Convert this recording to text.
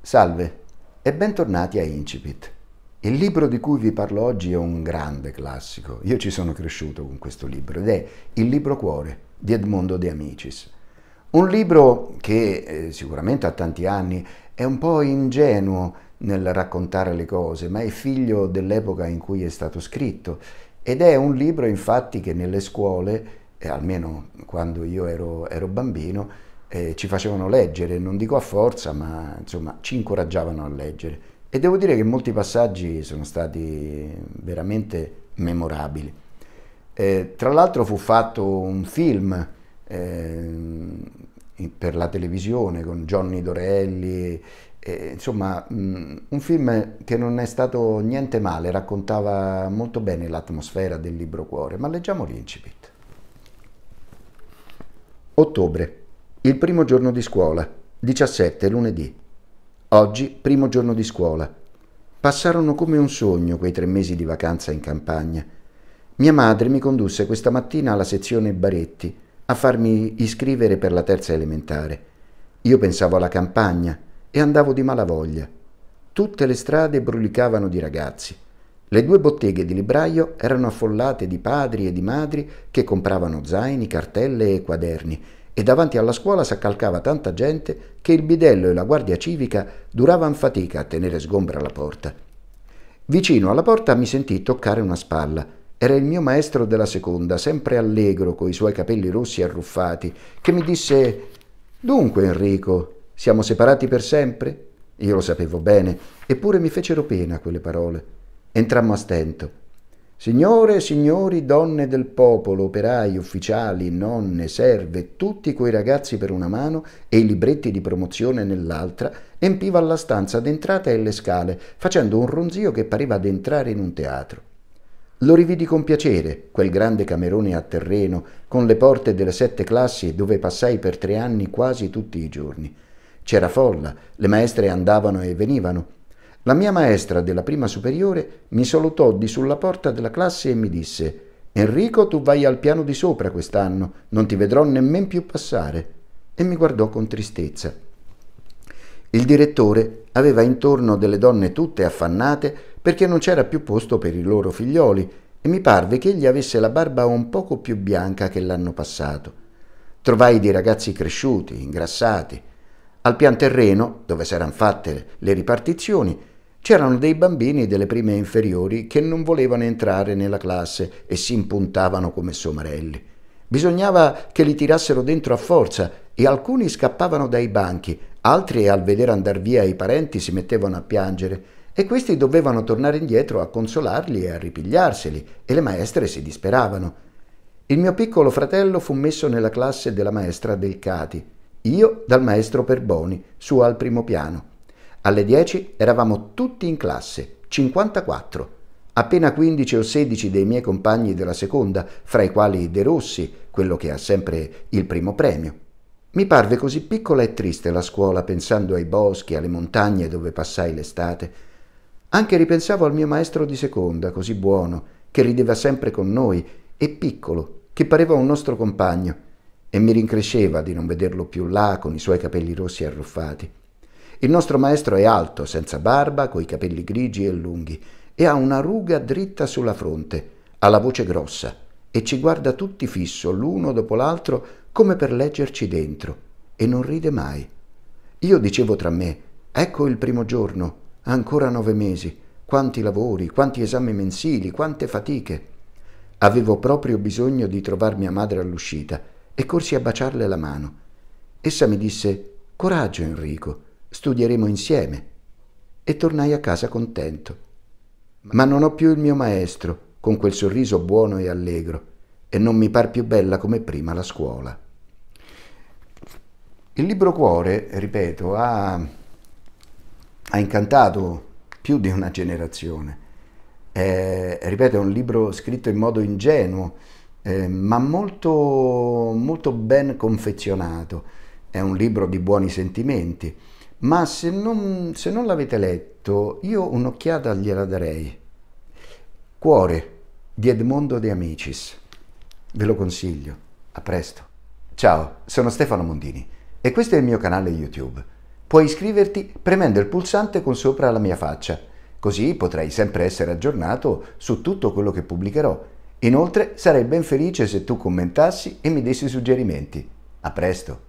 Salve e bentornati a Incipit. Il libro di cui vi parlo oggi è un grande classico. Io ci sono cresciuto con questo libro ed è Il libro cuore di Edmondo De Amicis. Un libro che eh, sicuramente ha tanti anni, è un po' ingenuo nel raccontare le cose, ma è figlio dell'epoca in cui è stato scritto ed è un libro infatti che nelle scuole, eh, almeno quando io ero, ero bambino, eh, ci facevano leggere, non dico a forza, ma insomma ci incoraggiavano a leggere. E devo dire che molti passaggi sono stati veramente memorabili. Eh, tra l'altro fu fatto un film eh, per la televisione con Johnny Dorelli, insomma mh, mm, un film che non è stato niente male, raccontava molto bene l'atmosfera del libro cuore, ma leggiamo l'incipit. Ottobre il primo giorno di scuola, 17 lunedì. Oggi, primo giorno di scuola. Passarono come un sogno quei tre mesi di vacanza in campagna. Mia madre mi condusse questa mattina alla sezione Baretti a farmi iscrivere per la terza elementare. Io pensavo alla campagna e andavo di malavoglia. Tutte le strade brulicavano di ragazzi. Le due botteghe di libraio erano affollate di padri e di madri che compravano zaini, cartelle e quaderni e davanti alla scuola s'accalcava tanta gente che il bidello e la guardia civica duravano fatica a tenere sgombra la porta. Vicino alla porta mi sentì toccare una spalla. Era il mio maestro della seconda, sempre allegro, coi suoi capelli rossi arruffati, che mi disse Dunque, Enrico, siamo separati per sempre? Io lo sapevo bene, eppure mi fecero pena quelle parole. Entrammo a stento Signore e signori, donne del popolo, operai, ufficiali, nonne, serve, tutti quei ragazzi per una mano e i libretti di promozione nell'altra, empiva la stanza d'entrata e le scale, facendo un ronzio che pareva ad entrare in un teatro. Lo rividi con piacere, quel grande camerone a terreno, con le porte delle sette classi dove passai per tre anni quasi tutti i giorni. C'era folla, le maestre andavano e venivano, la mia maestra della prima superiore mi salutò di sulla porta della classe e mi disse Enrico, tu vai al piano di sopra quest'anno, non ti vedrò nemmen più passare. E mi guardò con tristezza. Il direttore aveva intorno delle donne tutte affannate perché non c'era più posto per i loro figlioli e mi parve che egli avesse la barba un poco più bianca che l'anno passato. Trovai dei ragazzi cresciuti, ingrassati. Al pian terreno, dove s'eran fatte le ripartizioni, C'erano dei bambini delle prime inferiori che non volevano entrare nella classe e si impuntavano come somarelli. Bisognava che li tirassero dentro a forza e alcuni scappavano dai banchi, altri al vedere andar via i parenti si mettevano a piangere e questi dovevano tornare indietro a consolarli e a ripigliarseli e le maestre si disperavano. Il mio piccolo fratello fu messo nella classe della maestra Delcati, io dal maestro Perboni, su al primo piano. Alle 10 eravamo tutti in classe, 54. Appena 15 o 16 dei miei compagni della seconda, fra i quali De Rossi, quello che ha sempre il primo premio. Mi parve così piccola e triste la scuola, pensando ai boschi, alle montagne dove passai l'estate. Anche ripensavo al mio maestro di seconda, così buono, che rideva sempre con noi, e piccolo, che pareva un nostro compagno, e mi rincresceva di non vederlo più là con i suoi capelli rossi arruffati. Il nostro maestro è alto, senza barba, coi capelli grigi e lunghi, e ha una ruga dritta sulla fronte, ha la voce grossa, e ci guarda tutti fisso, l'uno dopo l'altro, come per leggerci dentro, e non ride mai. Io dicevo tra me, ecco il primo giorno, ancora nove mesi, quanti lavori, quanti esami mensili, quante fatiche. Avevo proprio bisogno di trovar mia madre all'uscita e corsi a baciarle la mano. Essa mi disse, coraggio Enrico, studieremo insieme. E tornai a casa contento. Ma non ho più il mio maestro, con quel sorriso buono e allegro, e non mi par più bella come prima la scuola. Il libro Cuore, ripeto, ha, ha incantato più di una generazione. Eh, ripeto, è un libro scritto in modo ingenuo, eh, ma molto, molto ben confezionato. È un libro di buoni sentimenti ma se non, se non l'avete letto, io un'occhiata gliela darei. Cuore di Edmondo De Amicis. Ve lo consiglio. A presto. Ciao, sono Stefano Mondini e questo è il mio canale YouTube. Puoi iscriverti premendo il pulsante con sopra la mia faccia, così potrai sempre essere aggiornato su tutto quello che pubblicherò. Inoltre sarei ben felice se tu commentassi e mi dessi suggerimenti. A presto!